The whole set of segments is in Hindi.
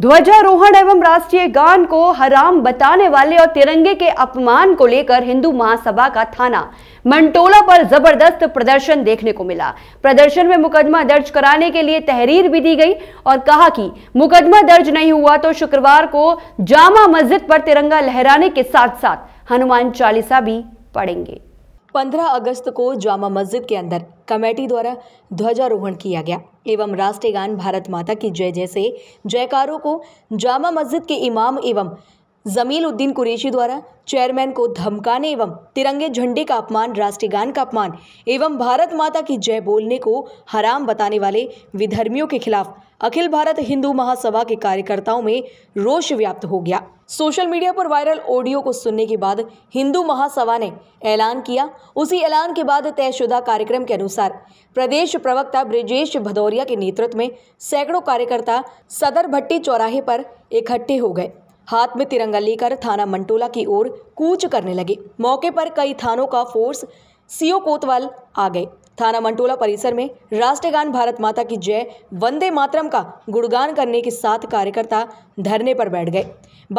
ध्वजारोहण एवं राष्ट्रीय गान को हराम बताने वाले और तिरंगे के अपमान को लेकर हिंदू महासभा का थाना मंटोला पर जबरदस्त प्रदर्शन देखने को मिला प्रदर्शन में मुकदमा दर्ज कराने के लिए तहरीर भी दी गई और कहा कि मुकदमा दर्ज नहीं हुआ तो शुक्रवार को जामा मस्जिद पर तिरंगा लहराने के साथ साथ हनुमान चालीसा भी पढ़ेंगे 15 अगस्त को जामा मस्जिद के अंदर कमेटी द्वारा ध्वजारोहण किया गया एवं राष्ट्रीय गान भारत माता की जय जैसे जयकारों को जामा मस्जिद के इमाम एवं जमील उद्दीन कुरेशी द्वारा चेयरमैन को धमकाने एवं तिरंगे झंडे का अपमान राष्ट्रीय गान का अपमान एवं भारत माता की जय बोलने को हराम बताने वाले विधर्मियों के खिलाफ अखिल भारत हिंदू महासभा के कार्यकर्ताओं में रोष व्याप्त हो गया सोशल मीडिया पर वायरल ऑडियो को सुनने के बाद हिंदू महासभा ने ऐलान किया उसी ऐलान के बाद तयशुदा कार्यक्रम के अनुसार प्रदेश प्रवक्ता ब्रजेश भदौरिया के नेतृत्व में सैकड़ों कार्यकर्ता सदर भट्टी चौराहे पर इकट्ठे हो गए हाथ में तिरंगा लेकर थाना मंटोला की ओर कूच करने लगे मौके पर कई थानों का फोर्स सीओ कोतवाल आ गए थाना मंटोला परिसर में राष्ट्रगान भारत माता की जय वंदे मातरम का गुणगान करने के साथ कार्यकर्ता धरने पर बैठ गए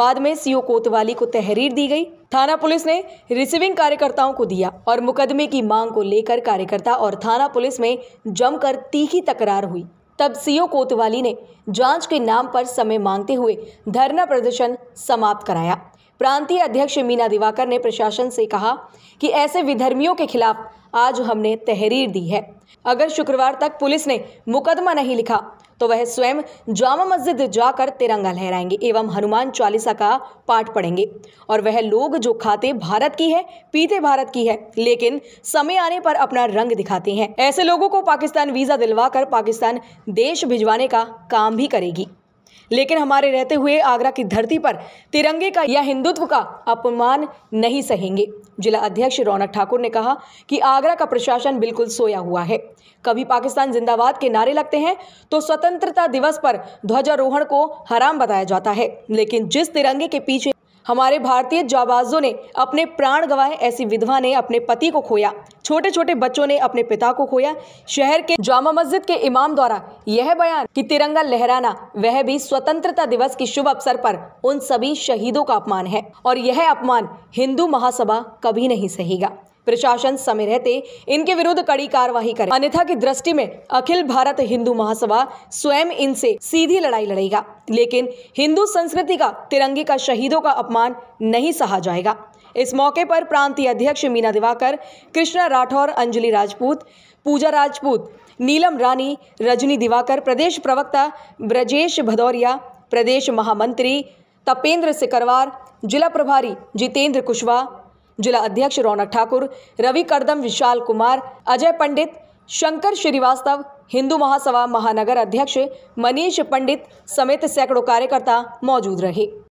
बाद में सीओ कोतवाली को तहरीर दी गई थाना पुलिस ने रिसीविंग कार्यकर्ताओं को दिया और मुकदमे की मांग को लेकर कार्यकर्ता और थाना पुलिस में जमकर तीखी तकरार हुई तब सीओ कोतवाली ने जांच के नाम पर समय मांगते हुए धरना प्रदर्शन समाप्त कराया प्रांतीय अध्यक्ष मीना दिवाकर ने प्रशासन से कहा कि ऐसे विधर्मियों के खिलाफ आज हमने तहरीर दी है अगर शुक्रवार तक पुलिस ने मुकदमा नहीं लिखा तो वह स्वयं जामा मस्जिद जाकर तिरंगा लहराएंगे एवं हनुमान चालीसा का पाठ पढ़ेंगे और वह लोग जो खाते भारत की है पीते भारत की है लेकिन समय आने पर अपना रंग दिखाते हैं ऐसे लोगों को पाकिस्तान वीजा दिलवाकर पाकिस्तान देश भिजवाने का काम भी करेगी लेकिन हमारे रहते हुए आगरा की धरती पर तिरंगे का या हिंदुत्व का अपमान नहीं सहेंगे जिला अध्यक्ष रौनक ठाकुर ने कहा कि आगरा का प्रशासन बिल्कुल सोया हुआ है कभी पाकिस्तान जिंदाबाद के नारे लगते हैं तो स्वतंत्रता दिवस पर ध्वजारोहण को हराम बताया जाता है लेकिन जिस तिरंगे के पीछे हमारे भारतीय जाबाजों ने अपने प्राण गवाए ऐसी विधवा ने अपने पति को खोया छोटे छोटे बच्चों ने अपने पिता को खोया शहर के जामा मस्जिद के इमाम द्वारा यह बयान कि तिरंगा लहराना वह भी स्वतंत्रता दिवस के शुभ अवसर पर उन सभी शहीदों का अपमान है और यह अपमान हिंदू महासभा कभी नहीं सहेगा प्रशासन समय रहते इनके विरुद्ध कड़ी कार्यवाही करे अन्यथा की दृष्टि में अखिल भारत हिंदू महासभा स्वयं इनसे सीधी लड़ाई लड़ेगा लेकिन हिंदू संस्कृति का तिरंगे का शहीदों का अपमान नहीं सहा जाएगा इस मौके पर प्रांतीय अध्यक्ष मीना दिवाकर कृष्णा राठौर अंजलि राजपूत पूजा राजपूत नीलम रानी रजनी दिवाकर प्रदेश प्रवक्ता ब्रजेश भदौरिया प्रदेश महामंत्री तपेंद्र सिकरवार जिला प्रभारी जितेंद्र कुशवाहा जिला अध्यक्ष रौनक ठाकुर रवि करदम विशाल कुमार अजय पंडित शंकर श्रीवास्तव हिंदू महासभा महानगर अध्यक्ष मनीष पंडित समेत सैकड़ों कार्यकर्ता मौजूद रहे